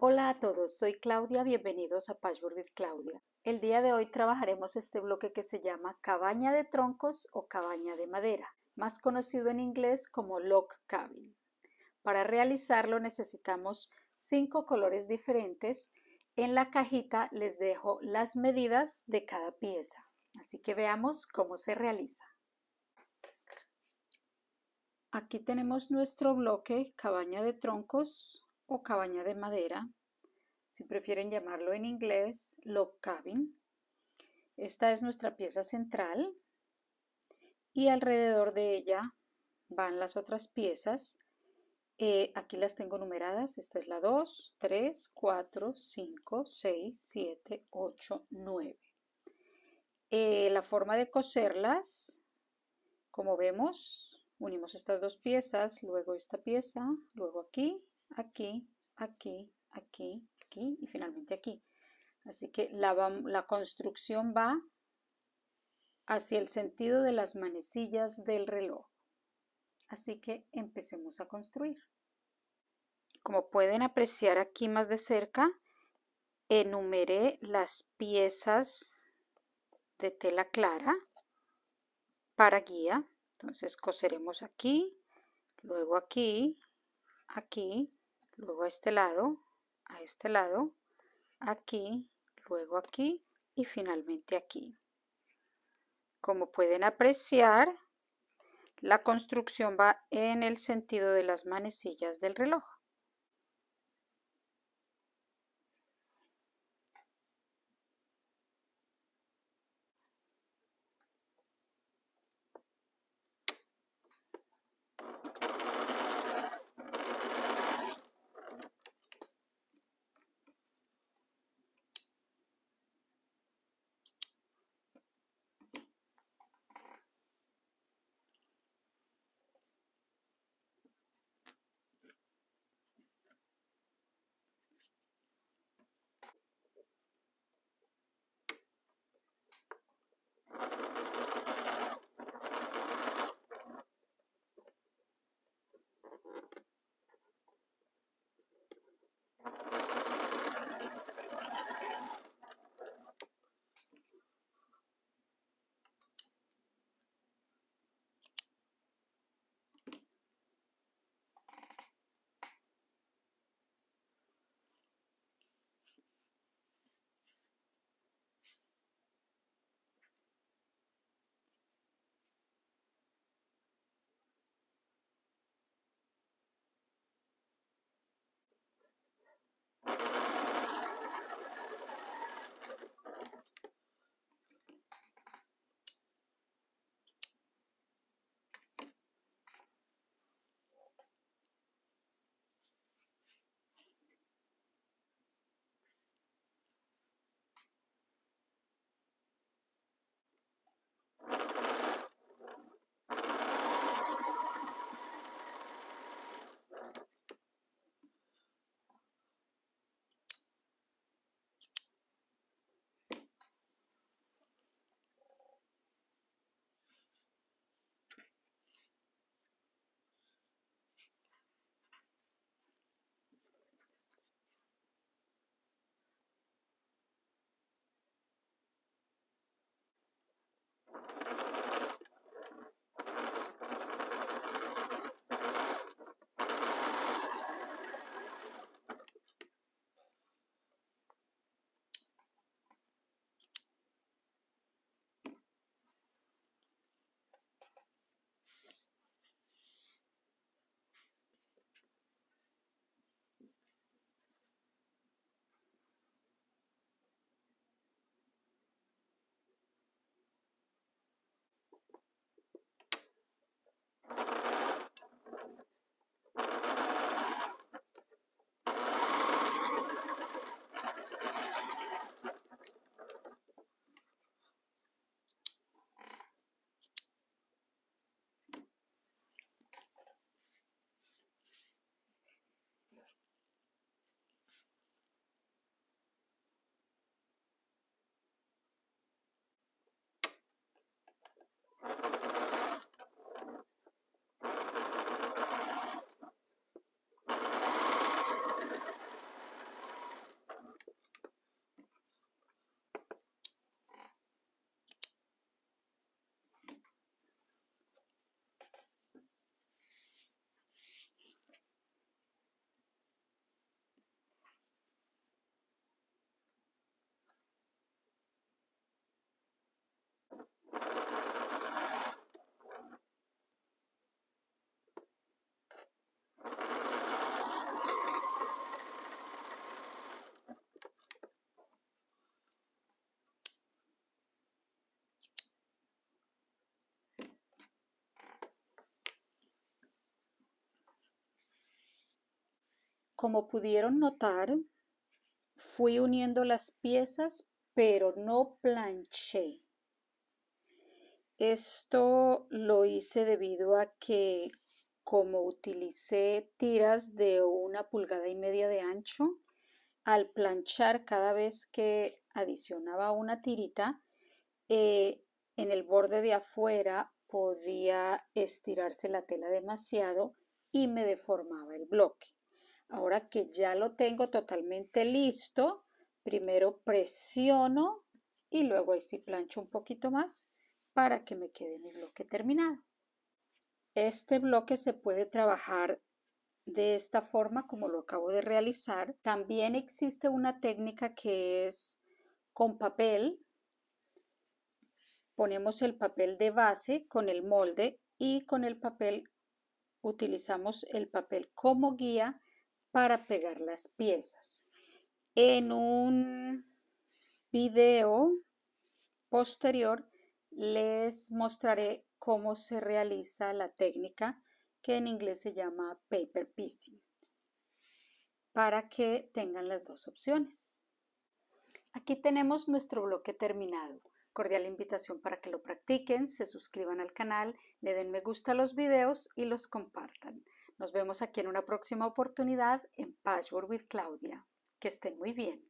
Hola a todos, soy Claudia, bienvenidos a Patchwork with Claudia. El día de hoy trabajaremos este bloque que se llama cabaña de troncos o cabaña de madera, más conocido en inglés como lock cabin. Para realizarlo necesitamos cinco colores diferentes. En la cajita les dejo las medidas de cada pieza, así que veamos cómo se realiza. Aquí tenemos nuestro bloque cabaña de troncos o cabaña de madera, si prefieren llamarlo en inglés, log cabin. Esta es nuestra pieza central y alrededor de ella van las otras piezas. Eh, aquí las tengo numeradas, esta es la 2, 3, 4, 5, 6, 7, 8, 9. la forma de coserlas, como vemos, unimos estas dos piezas, luego esta pieza, luego aquí aquí, aquí, aquí, aquí y finalmente aquí. Así que la, construcción va hacia el sentido de las manecillas del reloj. Así que empecemos a construir. Como pueden apreciar aquí más de cerca, enumeré las piezas de tela clara para guía. Entonces coseremos aquí, luego aquí, aquí, luego a este lado, a este lado, aquí, luego aquí y finalmente aquí. Como pueden apreciar, la construcción va en el sentido de las manecillas del reloj. Como pudieron notar, fui uniendo las piezas, pero no planché. Esto lo hice debido a que como utilicé tiras de una pulgada y media de ancho, al planchar cada vez que adicionaba una tirita, eh, en el borde de afuera podía estirarse la tela demasiado y me deformaba el bloque. Ahora que ya lo tengo totalmente listo, primero presiono y luego ahí sí plancho un poquito más para que me quede mi bloque terminado. Este bloque se puede trabajar de esta forma como lo acabo de realizar. También existe una técnica que es con papel. Ponemos el papel de base con el molde y con el papel utilizamos el papel como guía para pegar las piezas. En un video posterior les mostraré cómo se realiza la técnica que en inglés se llama paper piecing para que tengan las dos opciones. Aquí tenemos nuestro bloque terminado. Cordial invitación para que lo practiquen, se suscriban al canal, le den me gusta a los videos y los compartan. Nos vemos aquí en una próxima oportunidad en Password with Claudia. Que estén muy bien.